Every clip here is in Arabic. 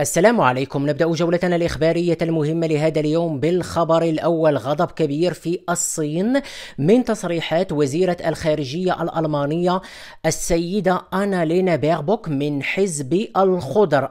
السلام عليكم نبدأ جولتنا الإخبارية المهمة لهذا اليوم بالخبر الأول غضب كبير في الصين من تصريحات وزيرة الخارجية الألمانية السيدة أنا لينا بيربوك من حزب الخضر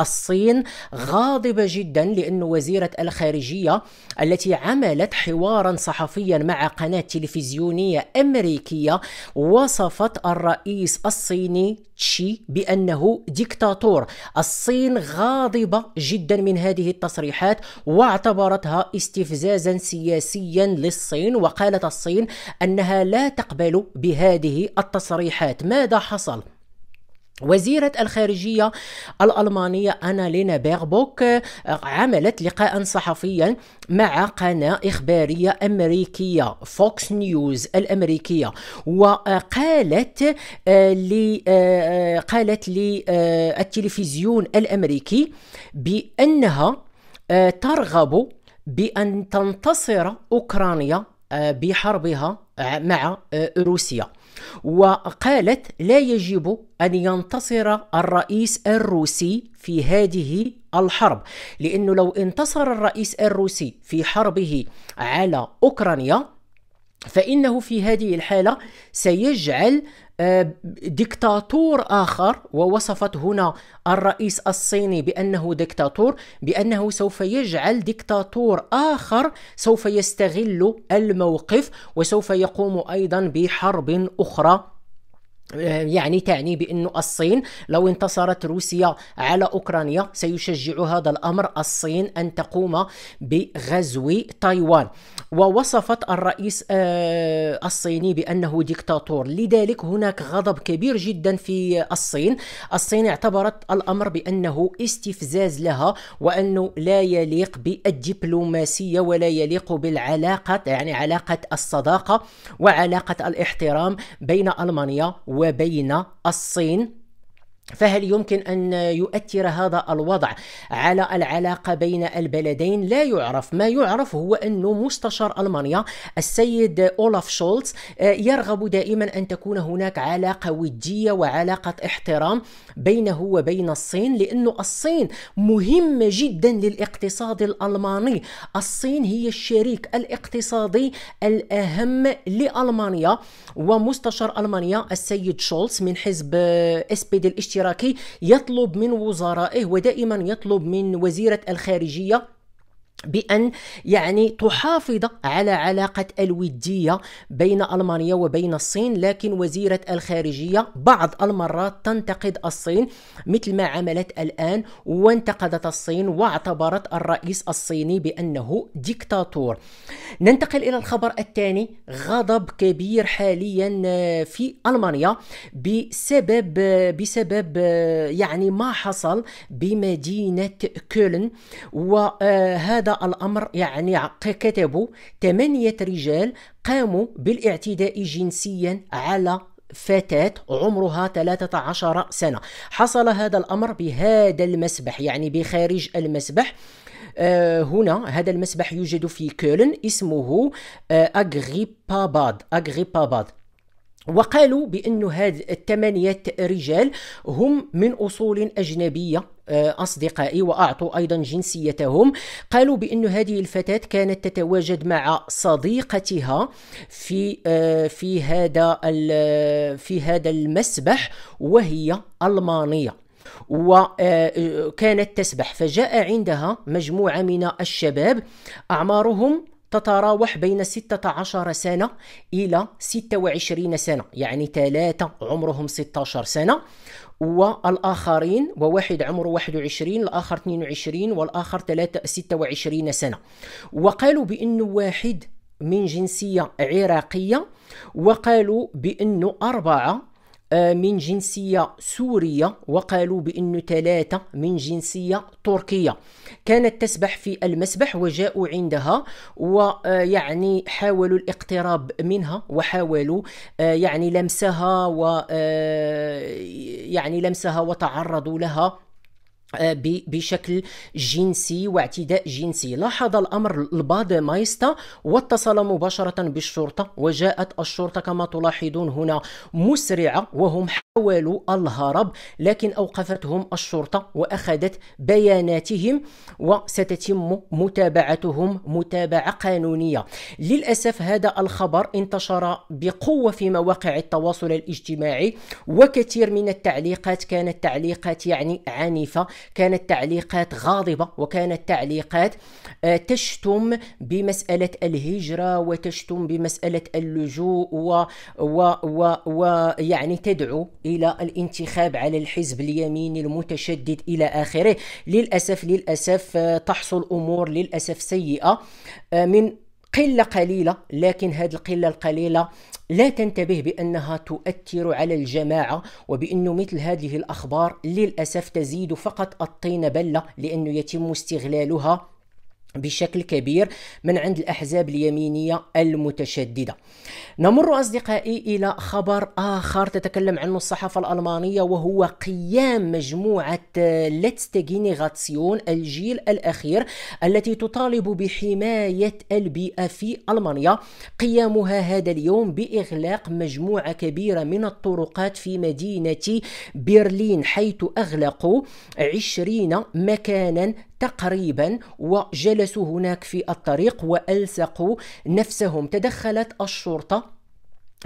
الصين غاضبة جدا لأن وزيرة الخارجية التي عملت حوارا صحفيا مع قناة تلفزيونية أمريكية وصفت الرئيس الصيني تشي بأنه ديكتاتور الصين غاضبة جدا من هذه التصريحات واعتبرتها استفزازا سياسيا للصين وقالت الصين أنها لا تقبل بهذه التصريحات ماذا حصل وزيرة الخارجية الألمانية أنا لينا بيربوك آه، عملت لقاء صحفيا مع قناة إخبارية أمريكية فوكس نيوز الأمريكية وقالت آه، لي آه، قالت للتلفزيون الأمريكي بأنها ترغب بأن تنتصر أوكرانيا بحربها مع روسيا وقالت لا يجب أن ينتصر الرئيس الروسي في هذه الحرب لأنه لو انتصر الرئيس الروسي في حربه على أوكرانيا فإنه في هذه الحالة سيجعل ديكتاتور آخر ووصفت هنا الرئيس الصيني بأنه ديكتاتور بأنه سوف يجعل ديكتاتور آخر سوف يستغل الموقف وسوف يقوم أيضا بحرب أخرى يعني تعني بأن الصين لو انتصرت روسيا على أوكرانيا سيشجع هذا الأمر الصين أن تقوم بغزو تايوان ووصفت الرئيس آه، الصيني بأنه ديكتاتور لذلك هناك غضب كبير جدا في الصين الصين اعتبرت الأمر بأنه استفزاز لها وأنه لا يليق بالدبلوماسية ولا يليق بالعلاقة يعني علاقة الصداقة وعلاقة الاحترام بين ألمانيا و وبين الصين فهل يمكن أن يؤثر هذا الوضع على العلاقة بين البلدين؟ لا يعرف، ما يعرف هو انه مستشار ألمانيا السيد أولاف شولتز آه، يرغب دائما أن تكون هناك علاقة ودية وعلاقة احترام بينه وبين الصين لأن الصين مهمة جدا للاقتصاد الألماني، الصين هي الشريك الاقتصادي الأهم لألمانيا ومستشار ألمانيا السيد شولتز من حزب اس بي دي الاشتراكي يطلب من وزرائه ودائما يطلب من وزيرة الخارجية بأن يعني تحافظ على علاقة الودية بين ألمانيا وبين الصين لكن وزيرة الخارجية بعض المرات تنتقد الصين مثل ما عملت الآن وانتقدت الصين واعتبرت الرئيس الصيني بأنه ديكتاتور ننتقل إلى الخبر الثاني غضب كبير حاليا آه، في ألمانيا بسبب آه، بسبب آه، يعني ما حصل بمدينة كولن وهذا الأمر يعني كتبوا ثمانية رجال قاموا بالاعتداء جنسيا على فتاة عمرها 13 سنة حصل هذا الأمر بهذا المسبح يعني بخارج المسبح آه، هنا هذا المسبح يوجد في كولن اسمه آه، أغريباباد أغريباباد وقالوا بأن هذه الثمانية رجال هم من أصول أجنبية آه، أصدقائي وأعطوا أيضا جنسيتهم قالوا بأن هذه الفتاة كانت تتواجد مع صديقتها في آه، في هذا آه، في هذا المسبح وهي ألمانية وكانت تسبح فجاء عندها مجموعة من الشباب أعمارهم تتراوح بين 16 سنة إلى 26 سنة يعني ثلاثة عمرهم 16 سنة والآخرين وواحد عمره 21 الآخر 22 والآخر 26 سنة وقالوا بأن واحد من جنسية عراقية وقالوا بأنه أربعة آه، من جنسية سورية وقالوا بأن ثلاثة من جنسية تركية كانت تسبح في المسبح وجاءوا عندها ويعني حاولوا الاقتراب منها وحاولوا آه، يعني لمسها ويعني آه، لمسها وتعرضوا لها آه، بشكل جنسي واعتداء جنسي لاحظ الأمر الباد مايستا واتصل مباشرة بالشرطة وجاءت الشرطة كما تلاحظون هنا مسرعة وهم حاولوا الهرب لكن أوقفتهم الشرطة وأخذت بياناتهم وستتم متابعتهم متابعة قانونية للأسف هذا الخبر انتشر بقوة في مواقع التواصل الاجتماعي وكثير من التعليقات كانت تعليقات يعني عنيفة كانت تعليقات غاضبة وكانت تعليقات آه، تشتم بمسألة الهجرة وتشتم بمسألة اللجوء و, و, و, يعني تدعو إلى الانتخاب على الحزب اليميني المتشدد إلى آخره للأسف للأسف آه، تحصل أمور للأسف سيئة آه، من قلة قليلة لكن هذه القلة القليلة لا تنتبه بأنها تؤثر على الجماعة وبأن مثل هذه الأخبار للأسف تزيد فقط الطين بلة لأنه يتم استغلالها بشكل كبير من عند الأحزاب اليمينية المتشددة نمر أصدقائي إلى خبر آخر تتكلم عنه الصحافة الألمانية وهو قيام مجموعة لتستجينيغاتسيون الجيل الأخير التي تطالب بحماية البيئة في ألمانيا قيامها هذا اليوم بإغلاق مجموعة كبيرة من الطرقات في مدينة برلين حيث أغلقوا عشرين مكانا تقريبا وجلسوا هناك في الطريق والصقوا نفسهم تدخلت الشرطه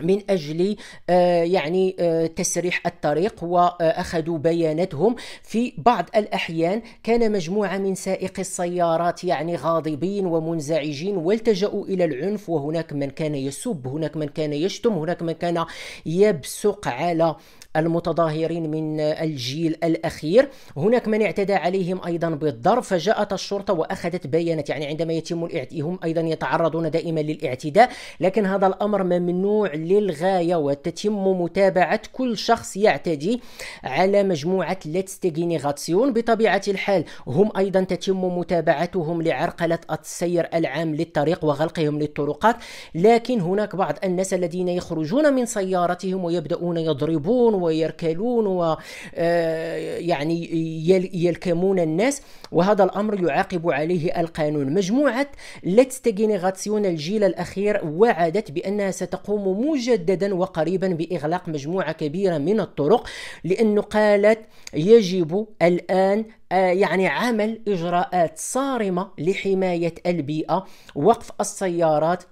من اجل آه، يعني آه، تسريح الطريق واخذوا بياناتهم في بعض الاحيان كان مجموعه من سائقي السيارات يعني غاضبين ومنزعجين والتجاوا الى العنف وهناك من كان يسب هناك من كان يشتم هناك من كان يبصق على المتظاهرين من الجيل الأخير هناك من اعتدى عليهم أيضا بالضرب فجاءت الشرطة وأخذت بيانات يعني عندما يتم هم أيضا يتعرضون دائما للاعتداء لكن هذا الأمر ممنوع للغاية وتتم متابعة كل شخص يعتدي على مجموعة لتستيغينيغاتسيون بطبيعة الحال هم أيضا تتم متابعتهم لعرقلة السير العام للطريق وغلقهم للطرقات لكن هناك بعض الناس الذين يخرجون من سيارتهم ويبدأون يضربون ويركلون و آه، يعني يلكمون الناس وهذا الأمر يعاقب عليه القانون مجموعة لاتستجينيغاتسيون الجيل الأخير وعدت بأنها ستقوم مجددا وقريبا بإغلاق مجموعة كبيرة من الطرق لأنه قالت يجب الآن آه، يعني عمل إجراءات صارمة لحماية البيئة وقف السيارات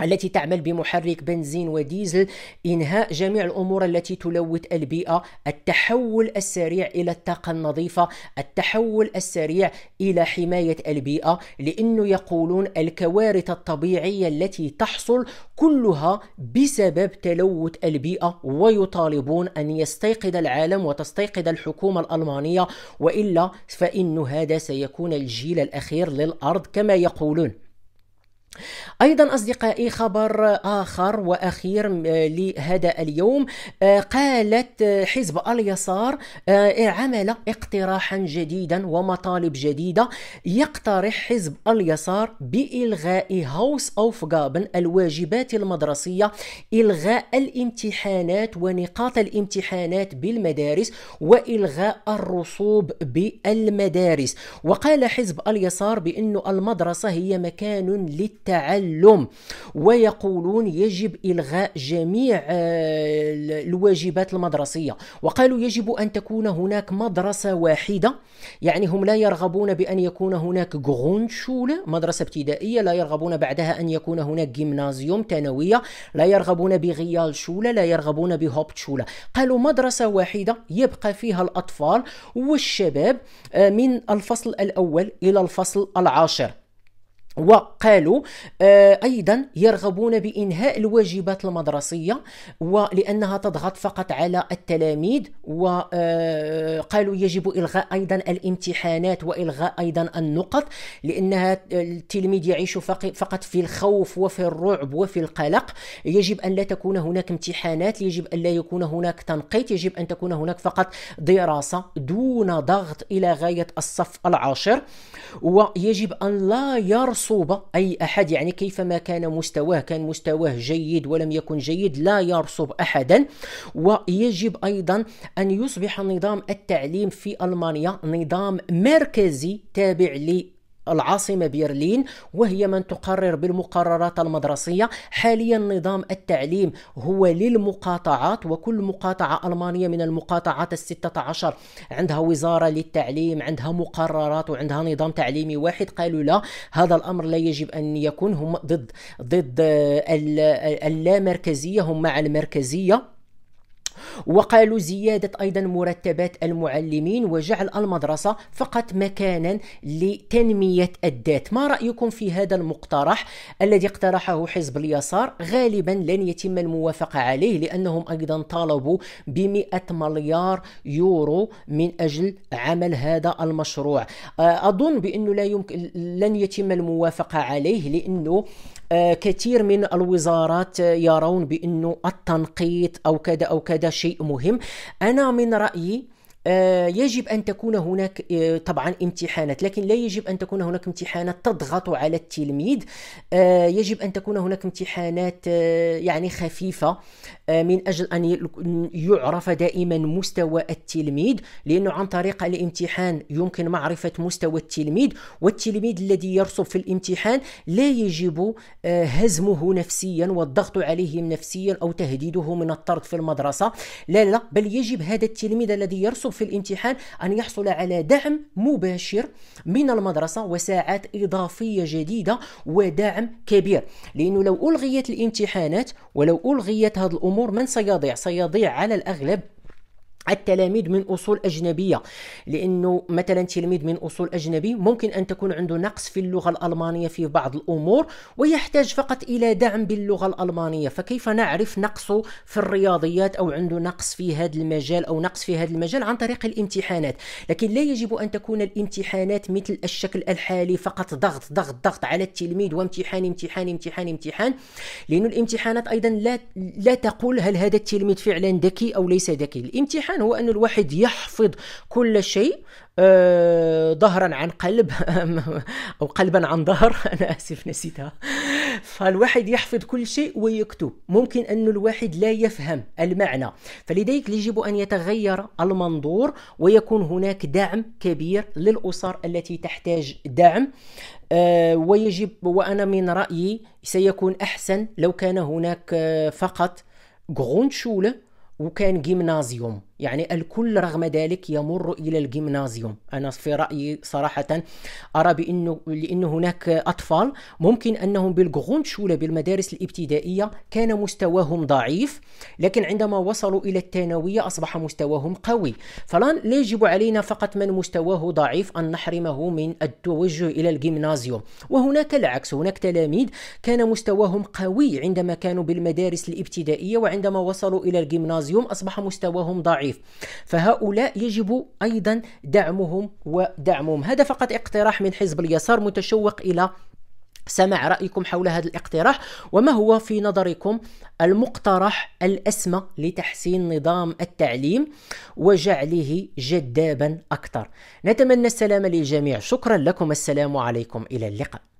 التي تعمل بمحرك بنزين وديزل انهاء جميع الامور التي تلوث البيئه التحول السريع الى الطاقه النظيفه التحول السريع الى حمايه البيئه لانه يقولون الكوارث الطبيعيه التي تحصل كلها بسبب تلوث البيئه ويطالبون ان يستيقظ العالم وتستيقظ الحكومه الالمانيه والا فان هذا سيكون الجيل الاخير للارض كما يقولون ايضا اصدقائي خبر اخر واخير آه، لهذا اليوم آه، قالت آه، حزب اليسار عمل اقتراحا جديدا ومطالب جديده يقترح حزب اليسار بالغاء هاوس اوف غابن الواجبات المدرسيه الغاء الامتحانات ونقاط الامتحانات بالمدارس والغاء الرسوب بالمدارس وقال حزب اليسار بان المدرسه هي مكان للت التعلم ويقولون يجب إلغاء جميع آه، الواجبات المدرسية وقالوا يجب أن تكون هناك مدرسة واحدة يعني هم لا يرغبون بأن يكون هناك غونشولة مدرسة ابتدائية لا يرغبون بعدها أن يكون هناك جيمنازيوم ثانوية لا يرغبون بغيال شولة لا يرغبون بهوب شولة قالوا مدرسة واحدة يبقى فيها الأطفال والشباب آه، من الفصل الأول إلى الفصل العاشر وقالوا آه، ايضا يرغبون بانهاء الواجبات المدرسيه ولانها تضغط فقط على التلاميذ وقالوا آه، يجب الغاء ايضا الامتحانات والغاء ايضا النقط لانها التلميذ يعيش فقط في الخوف وفي الرعب وفي القلق يجب ان لا تكون هناك امتحانات يجب ان لا يكون هناك تنقيط يجب ان تكون هناك فقط دراسه دون ضغط الى غايه الصف العاشر ويجب ان لا يرسم الصوبة أي أحد يعني كيفما كان مستواه كان مستواه جيد ولم يكن جيد لا يرصب أحدا ويجب أيضا أن يصبح نظام التعليم في ألمانيا نظام مركزي تابع العاصمة برلين وهي من تقرر بالمقررات المدرسية حاليا نظام التعليم هو للمقاطعات وكل مقاطعة ألمانية من المقاطعات الستة عشر عندها وزارة للتعليم عندها مقررات وعندها نظام تعليمي واحد قالوا لا هذا الأمر لا يجب أن يكون هم ضد ضد اللامركزية هم مع المركزية وقالوا زيادة أيضا مرتبات المعلمين وجعل المدرسة فقط مكانا لتنمية الذات ما رأيكم في هذا المقترح الذي اقترحه حزب اليسار غالبا لن يتم الموافقة عليه لأنهم أيضا طالبوا بمئة مليار يورو من أجل عمل هذا المشروع أظن بأنه لا يمكن لن يتم الموافقة عليه لأنه آه، كثير من الوزارات يرون بانه التنقيط او كذا او كذا شيء مهم انا من رايي آه، يجب ان تكون هناك آه، طبعا امتحانات لكن لا يجب ان تكون هناك امتحانات تضغط على التلميذ آه، يجب ان تكون هناك امتحانات يعني خفيفه من اجل ان يعرف دائما مستوى التلميذ لانه عن طريق الامتحان يمكن معرفه مستوى التلميذ والتلميذ الذي يرسب في الامتحان لا يجب هزمه نفسيا والضغط عليهم نفسيا او تهديده من الطرد في المدرسه لا لا بل يجب هذا التلميذ الذي يرسب في الامتحان أن يحصل على دعم مباشر من المدرسة وساعات إضافية جديدة ودعم كبير لأنه لو ألغيت الامتحانات ولو ألغيت هذه الأمور من سيضيع سيضيع على الأغلب التلاميذ من اصول اجنبيه لانه مثلا تلميذ من اصول اجنبي ممكن ان تكون عنده نقص في اللغه الالمانيه في بعض الامور ويحتاج فقط الى دعم باللغه الالمانيه فكيف نعرف نقصه في الرياضيات او عنده نقص في هذا المجال او نقص في هذا المجال عن طريق الامتحانات لكن لا يجب ان تكون الامتحانات مثل الشكل الحالي فقط ضغط ضغط ضغط على التلميذ وامتحان امتحان امتحان امتحان لانه الامتحانات ايضا لا لا تقول هل هذا التلميذ فعلا ذكي او ليس ذكي الامتحان الامتحان هو أن الواحد يحفظ كل شيء آه، ظهرا عن قلب أو قلبا عن ظهر أنا آسف نسيتها فالواحد يحفظ كل شيء ويكتب ممكن أن الواحد لا يفهم المعنى فلذلك يجب أن يتغير المنظور ويكون هناك دعم كبير للأسر التي تحتاج دعم آه، ويجب وأنا من رأيي سيكون أحسن لو كان هناك آه، فقط غونشولة وكان جيمنازيوم يعني الكل رغم ذلك يمر الى الجيمنازيوم انا في رايي صراحه ارى بانه لان هناك اطفال ممكن انهم بالغونشوله بالمدارس الابتدائيه كان مستواهم ضعيف لكن عندما وصلوا الى الثانويه اصبح مستواهم قوي فلا يجب علينا فقط من مستواه ضعيف ان نحرمه من التوجه الى الجيمنازيوم وهناك العكس هناك تلاميذ كان مستواهم قوي عندما كانوا بالمدارس الابتدائيه وعندما وصلوا الى الجيمنازيوم اصبح مستواهم ضعيف الضعيف فهؤلاء يجب أيضا دعمهم ودعمهم هذا فقط اقتراح من حزب اليسار متشوق إلى سمع رأيكم حول هذا الاقتراح وما هو في نظركم المقترح الأسمى لتحسين نظام التعليم وجعله جذابا أكثر نتمنى السلام للجميع شكرا لكم السلام عليكم إلى اللقاء